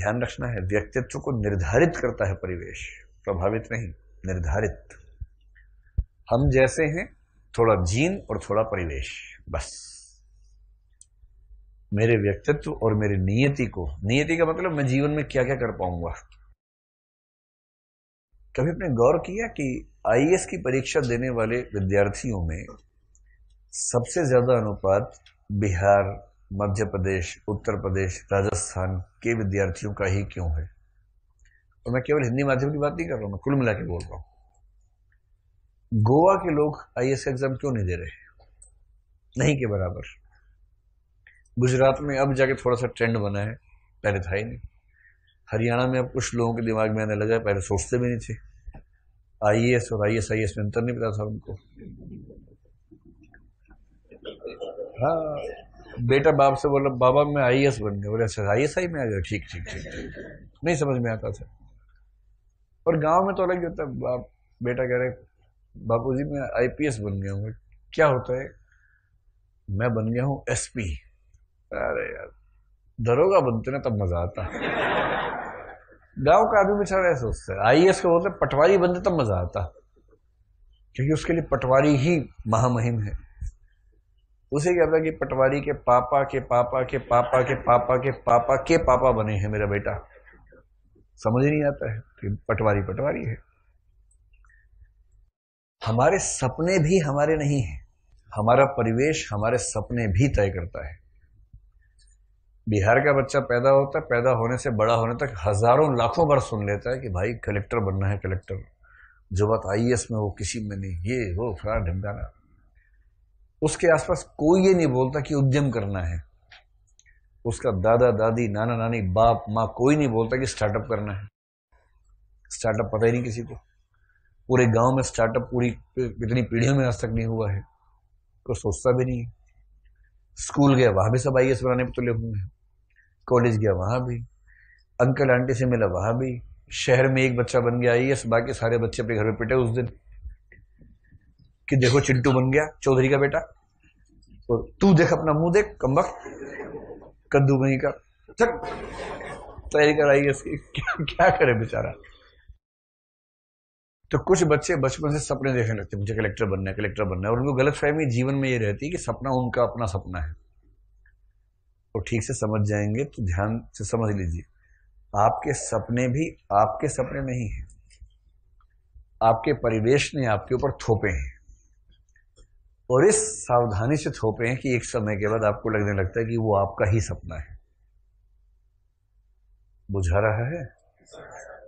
ध्यान रखना है व्यक्तित्व को निर्धारित करता है परिवेश प्रभावित नहीं निर्धारित हम जैसे हैं थोड़ा जीन और थोड़ा परिवेश बस मेरे व्यक्तित्व और मेरे नियति को नियति का मतलब मैं जीवन में क्या क्या कर पाऊंगा कभी अपने गौर किया कि आईएएस e की परीक्षा देने वाले विद्यार्थियों में सबसे ज्यादा अनुपात बिहार मध्य प्रदेश उत्तर प्रदेश राजस्थान के विद्यार्थियों का ही क्यों है और तो मैं केवल हिंदी माध्यम की बात नहीं कर रहा मैं कुल मिला के बोल रहा हूं गोवा के लोग आई एस एग्जाम क्यों नहीं दे रहे नहीं के बराबर गुजरात में अब जाके थोड़ा सा ट्रेंड बना है पहले था ही नहीं हरियाणा में अब कुछ लोगों के दिमाग में आने लगा है पहले सोचते भी नहीं थे आई और आई एस आई एस में अंतर नहीं पता था उनको हाँ बेटा बाप से बोला बाबा मैं आई एस बन गया बोले अच्छा आई एस आई में आ गया ठीक ठीक ठीक ठीक नहीं समझ में आता था और गांव में तो अलग ही होता है बाप बेटा कह रहे बापू जी मैं आई पी एस बन गया हूँ क्या होता है मैं बन गया हूँ एस पी अरे यार दरोगा बनते ना तब मजा आता गांव का आदमी बेचारा ऐसा सोचता है आई एस का बोलते पटवारी बनते तब मजा आता क्योंकि उसके लिए पटवारी ही महामहिम है उसे क्या था कि पटवारी के पापा के पापा के पापा के पापा के पापा के पापा बने हैं मेरा बेटा समझ नहीं आता है कि पटवारी पटवारी है हमारे सपने भी हमारे नहीं हैं हमारा परिवेश हमारे सपने भी तय करता है बिहार का बच्चा पैदा होता है पैदा होने से बड़ा होने तक हजारों लाखों बार सुन लेता है कि भाई कलेक्टर बनना है कलेक्टर जो बात आई e में वो किसी में नहीं ये वो फलाना ढमकाना उसके आसपास कोई ये नहीं बोलता कि उद्यम करना है उसका दादा दादी नाना नानी बाप माँ कोई नहीं बोलता कि स्टार्टअप करना है स्टार्टअप पता ही नहीं किसी को पूरे गांव में स्टार्टअप पूरी इतनी पीढ़ियों में आज तक नहीं हुआ है कोई सोचता भी नहीं स्कूल गया वहां भी सब आई बनाने पर तुले हुए हैं कॉलेज गया वहां भी अंकल आंटी से मिला वहां भी शहर में एक बच्चा बन गया आई बाकी सारे बच्चे अपने घर में पिटे उस दिन कि देखो चिंटू बन गया चौधरी का बेटा तो तू देख अपना मुंह देख कम वक्त कद्दू कहीं का चक तैयारी कराई इसकी क्या क्या करे बेचारा तो कुछ बच्चे बचपन से सपने देखने लगते मुझे कलेक्टर बनना है कलेक्टर बनना है और उनको गलत फहमी जीवन में ये रहती है कि सपना उनका अपना सपना है और ठीक से समझ जाएंगे तो ध्यान से समझ लीजिए आपके सपने भी आपके सपने नहीं हैं आपके परिवेश ने आपके ऊपर थोपे हैं और इस सावधानी से थोपे हैं कि एक समय के बाद आपको लगने लगता है कि वो आपका ही सपना है बुझा रहा है